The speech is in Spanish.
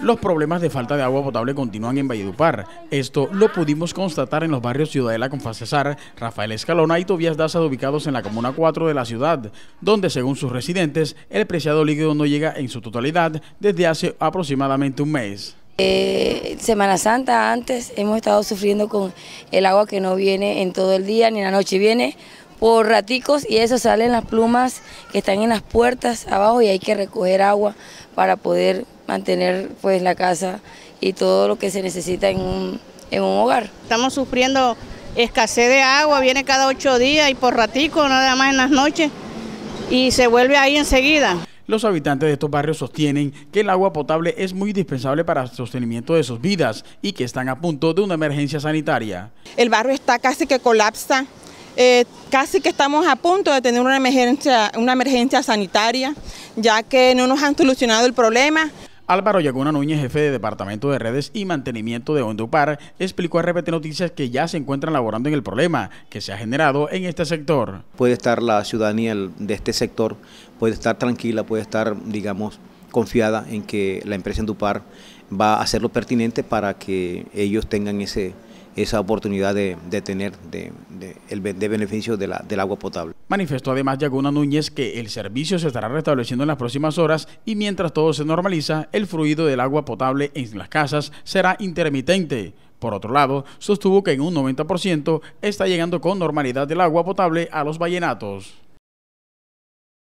Los problemas de falta de agua potable continúan en Valledupar. Esto lo pudimos constatar en los barrios Ciudadela con Rafael Escalona y Tobías Daza ubicados en la Comuna 4 de la ciudad, donde según sus residentes, el preciado líquido no llega en su totalidad desde hace aproximadamente un mes. Eh, Semana Santa antes hemos estado sufriendo con el agua que no viene en todo el día ni en la noche viene por raticos y eso salen las plumas que están en las puertas abajo y hay que recoger agua para poder mantener pues la casa y todo lo que se necesita en un, en un hogar. Estamos sufriendo escasez de agua, viene cada ocho días y por ratico, nada más en las noches, y se vuelve ahí enseguida. Los habitantes de estos barrios sostienen que el agua potable es muy indispensable para el sostenimiento de sus vidas y que están a punto de una emergencia sanitaria. El barrio está casi que colapsa, eh, casi que estamos a punto de tener una emergencia, una emergencia sanitaria, ya que no nos han solucionado el problema. Álvaro Yaguna Núñez, jefe de Departamento de Redes y Mantenimiento de Ondupar, explicó a RPT Noticias que ya se encuentran laborando en el problema que se ha generado en este sector. Puede estar la ciudadanía de este sector, puede estar tranquila, puede estar, digamos, confiada en que la empresa Endupar va a hacer lo pertinente para que ellos tengan ese esa oportunidad de, tener de, de, beneficio del agua potable. Manifestó además Yaguna Núñez que el servicio se estará restableciendo en las próximas horas y mientras todo se normaliza, el fluido del agua potable en las casas será intermitente. Por otro lado, sostuvo que en un 90% está llegando con normalidad del agua potable a los vallenatos.